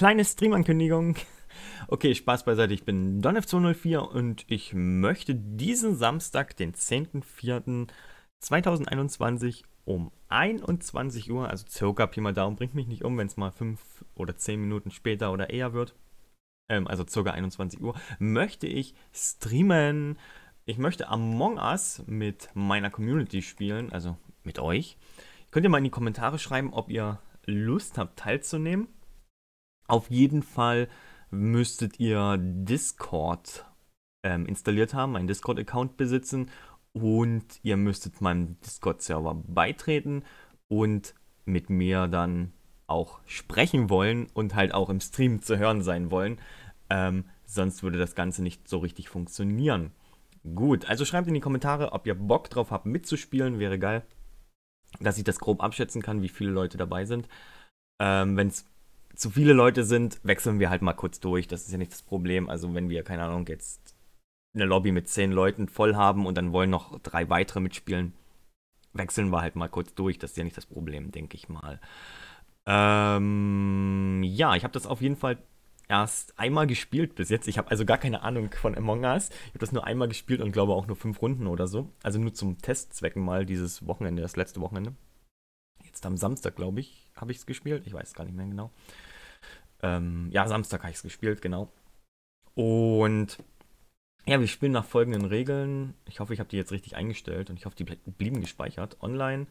Kleine Stream-Ankündigung. Okay, Spaß beiseite. Ich bin Donf204 und ich möchte diesen Samstag, den 10.04.2021 um 21 Uhr, also circa Pi mal Daumen, bringt mich nicht um, wenn es mal 5 oder 10 Minuten später oder eher wird, ähm, also circa 21 Uhr, möchte ich streamen. Ich möchte Among Us mit meiner Community spielen, also mit euch. Könnt ihr mal in die Kommentare schreiben, ob ihr Lust habt teilzunehmen. Auf jeden Fall müsstet ihr Discord ähm, installiert haben, einen Discord-Account besitzen und ihr müsstet meinem Discord-Server beitreten und mit mir dann auch sprechen wollen und halt auch im Stream zu hören sein wollen. Ähm, sonst würde das Ganze nicht so richtig funktionieren. Gut, also schreibt in die Kommentare, ob ihr Bock drauf habt mitzuspielen, wäre geil, dass ich das grob abschätzen kann, wie viele Leute dabei sind. Ähm, Wenn es zu viele Leute sind, wechseln wir halt mal kurz durch. Das ist ja nicht das Problem. Also wenn wir, keine Ahnung, jetzt eine Lobby mit zehn Leuten voll haben und dann wollen noch drei weitere mitspielen, wechseln wir halt mal kurz durch. Das ist ja nicht das Problem, denke ich mal. Ähm, ja, ich habe das auf jeden Fall erst einmal gespielt bis jetzt. Ich habe also gar keine Ahnung von Among Us. Ich habe das nur einmal gespielt und glaube auch nur fünf Runden oder so. Also nur zum Testzwecken mal dieses Wochenende, das letzte Wochenende jetzt am Samstag, glaube ich, habe ich es gespielt. Ich weiß gar nicht mehr genau. Ähm, ja, Samstag habe ich es gespielt, genau. Und ja, wir spielen nach folgenden Regeln. Ich hoffe, ich habe die jetzt richtig eingestellt und ich hoffe, die blieben gespeichert. Online,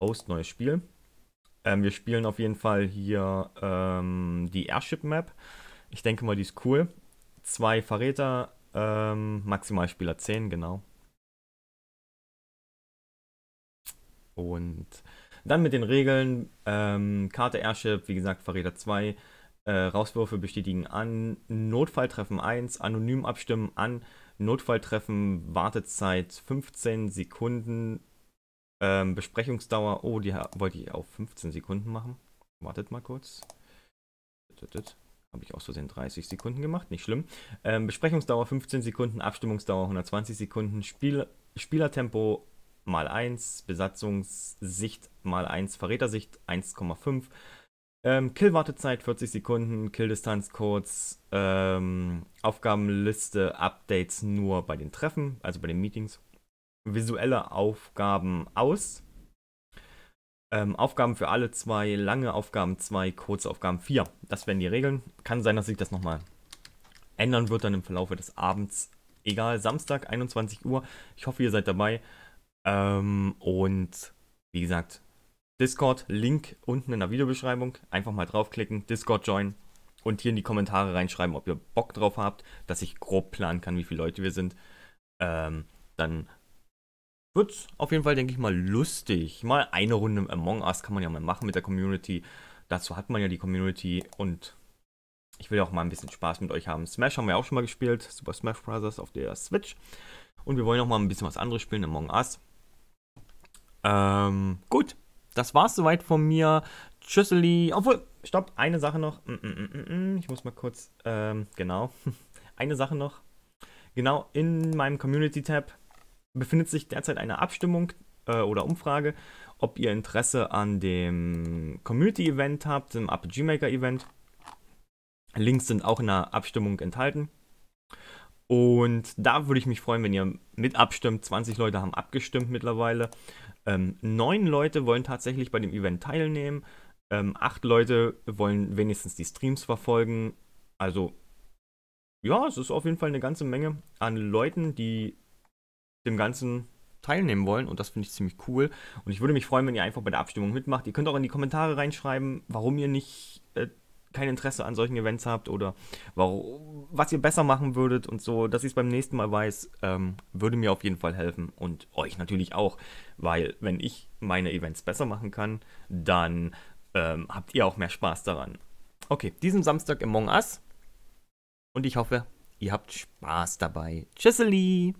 Host, neues Spiel. Ähm, wir spielen auf jeden Fall hier ähm, die Airship Map. Ich denke mal, die ist cool. Zwei Verräter, ähm, Maximalspieler 10, genau. Und dann mit den Regeln, ähm, Karte Airship, wie gesagt, Verräter 2, äh, Rauswürfe bestätigen an, Notfalltreffen 1, anonym abstimmen an, Notfalltreffen, Wartezeit 15 Sekunden, ähm, Besprechungsdauer, oh, die wollte ich auf 15 Sekunden machen. Wartet mal kurz. Habe ich aus Versehen 30 Sekunden gemacht, nicht schlimm. Ähm, Besprechungsdauer 15 Sekunden, Abstimmungsdauer 120 Sekunden, Spiel Spielertempo mal 1, Besatzungssicht mal 1, Verrätersicht 1,5. Ähm, Kill-Wartezeit 40 Sekunden, Kill-Distanz kurz, ähm, Aufgabenliste, Updates nur bei den Treffen, also bei den Meetings. Visuelle Aufgaben aus. Ähm, Aufgaben für alle zwei, lange Aufgaben zwei, kurze Aufgaben vier. Das wären die Regeln. Kann sein, dass sich das nochmal ändern wird dann im Verlaufe des Abends. Egal, Samstag, 21 Uhr. Ich hoffe, ihr seid dabei. Ähm, und wie gesagt, Discord, Link unten in der Videobeschreibung. Einfach mal draufklicken, Discord join und hier in die Kommentare reinschreiben, ob ihr Bock drauf habt, dass ich grob planen kann, wie viele Leute wir sind. Ähm, dann wird's auf jeden Fall, denke ich mal, lustig. Mal eine Runde Among Us kann man ja mal machen mit der Community. Dazu hat man ja die Community und ich will auch mal ein bisschen Spaß mit euch haben. Smash haben wir auch schon mal gespielt, Super Smash Bros. auf der Switch. Und wir wollen auch mal ein bisschen was anderes spielen, Among Us. Ähm, gut, das war's soweit von mir. Tschüsseli. Obwohl, stopp, eine Sache noch. Mm, mm, mm, ich muss mal kurz, ähm, genau. Eine Sache noch. Genau, in meinem Community-Tab befindet sich derzeit eine Abstimmung äh, oder Umfrage, ob ihr Interesse an dem Community-Event habt, dem RPG Maker-Event. Links sind auch in der Abstimmung enthalten. Und da würde ich mich freuen, wenn ihr mit abstimmt. 20 Leute haben abgestimmt mittlerweile. Ähm, neun Leute wollen tatsächlich bei dem Event teilnehmen. Ähm, acht Leute wollen wenigstens die Streams verfolgen. Also, ja, es ist auf jeden Fall eine ganze Menge an Leuten, die dem Ganzen teilnehmen wollen und das finde ich ziemlich cool. Und ich würde mich freuen, wenn ihr einfach bei der Abstimmung mitmacht. Ihr könnt auch in die Kommentare reinschreiben, warum ihr nicht äh, kein Interesse an solchen Events habt oder warum, was ihr besser machen würdet und so, dass ich es beim nächsten Mal weiß, ähm, würde mir auf jeden Fall helfen und euch natürlich auch, weil wenn ich meine Events besser machen kann, dann ähm, habt ihr auch mehr Spaß daran. Okay, diesen Samstag Among Us und ich hoffe, ihr habt Spaß dabei. Tschüsseli!